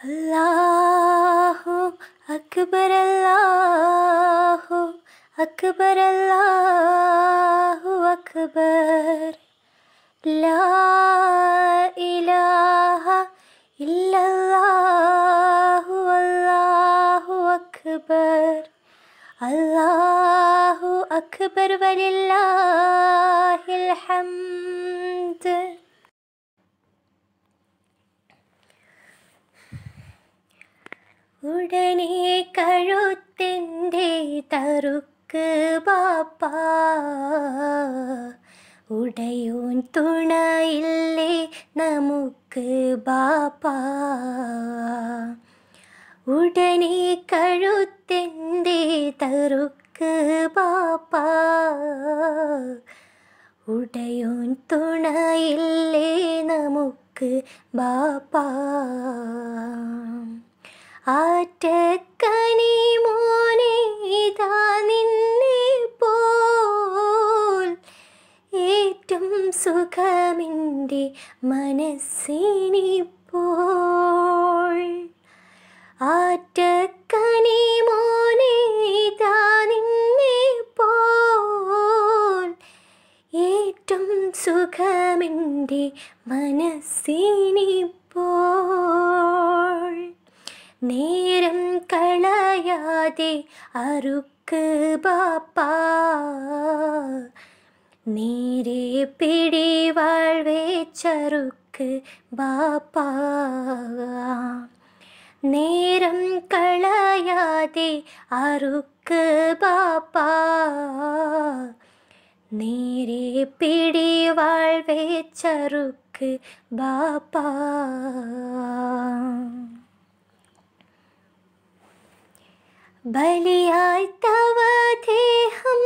Allahu Akbar Allahu Akbar Allahu Akbar La ilaha illallah Allahu Akbar Allahu Akbar walillahil hamd ഉടനെ കഴുത്തിൻ്റെ തറുക്ക് ബാപ്പ ഉടയോൻ തുണയില്ലേ നമുക്ക് ബാപ്പ ഉടനെ കഴുത്തിൻ്റെ തറുക്ക് ബാപ്പ ഉടയോൻ തുണയില്ലേ നമുക്ക് ബാപ്പ ആറ്റക്കനി മോനെ ഇതാ നിന്നെ പോൽ ഏറ്റും സുഖമിൻ്റെ മനസ്സിനിപ്പോൾ ആറ്റക്കനി മോനെ ഇതാ നിന്നെ പോൽ ഏറ്റവും സുഖമിൻ്റെ പോൽ நேரம் களையாதே அருக்கு பாப்பா நீரே பிடி வாழ்வே சருக்கு பாப்பா நேரம் களையாதே அருக்கு பாப்பா நீரே பிடி வாழ்வே சருக்கு பாப்பா ബലിയായി തവ ദേഹം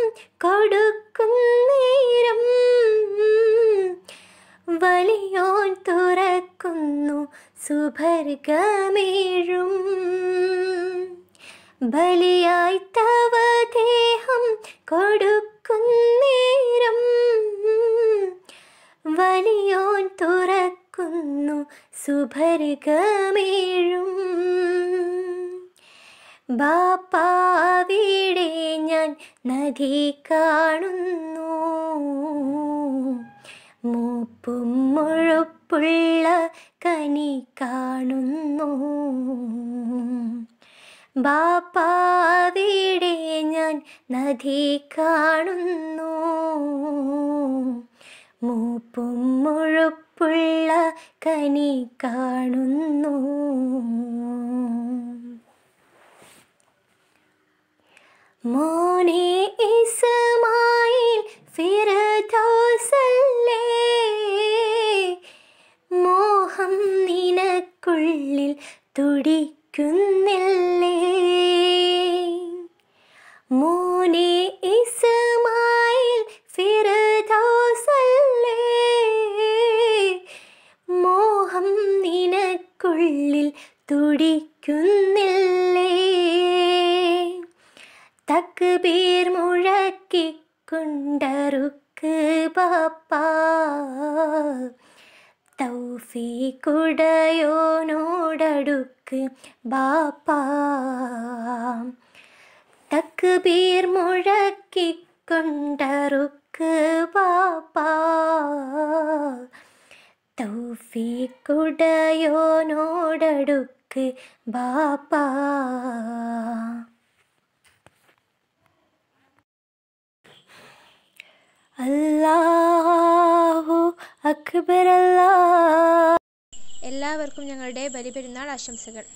കൊടുക്കുന്നേരം വലിയോൻ തുറക്കുന്നു സുഭർഗമേഴും ബലിയായി തവ ദേഹം കൊടുക്കുന്നേരം വലിയോൻ തുറക്കുന്നു സുഭർഗമേഴും ബാപ്പാവിടെ ഞാൻ നദി കാണുന്നു മൂപ്പും മുഴുപ്പുള്ള കനി കാണുന്നു ബാപ്പാവിടെ ഞാൻ നദി കാണുന്നു മൂപ്പും മുഴുപ്പുള്ള കനി കാണുന്നു മോനെ ഇസ്മായിൽ ഫിറദോസല്ലേ മോഹം നിനക്കുള്ളിൽ തുടിക്കുന്നില്ലേ മോനെ ഇസ്മായിൽ ഫിറദോസല്ലേ മോഹം നിനക്കുള്ളിൽ തുടിക്കുന്നു തക്ബീർ മുഴക്കി കുണ്ടറുക്ക് പാപ്പ തൗഫീ കുടയോനോടടുക്ക് ബാപ്പ തക്ബീർ മുഴക്കി കൊണ്ടറുക്ക് ബാപ്പ തൗഫീ കുടയോനോടടുക്ക് ബാപ്പ അല്ലാഹു അക്ബർ അല്ലാ എല്ലാവർക്കും ഞങ്ങളുടെ ബലിപെരുന്നാൾ ആശംസകൾ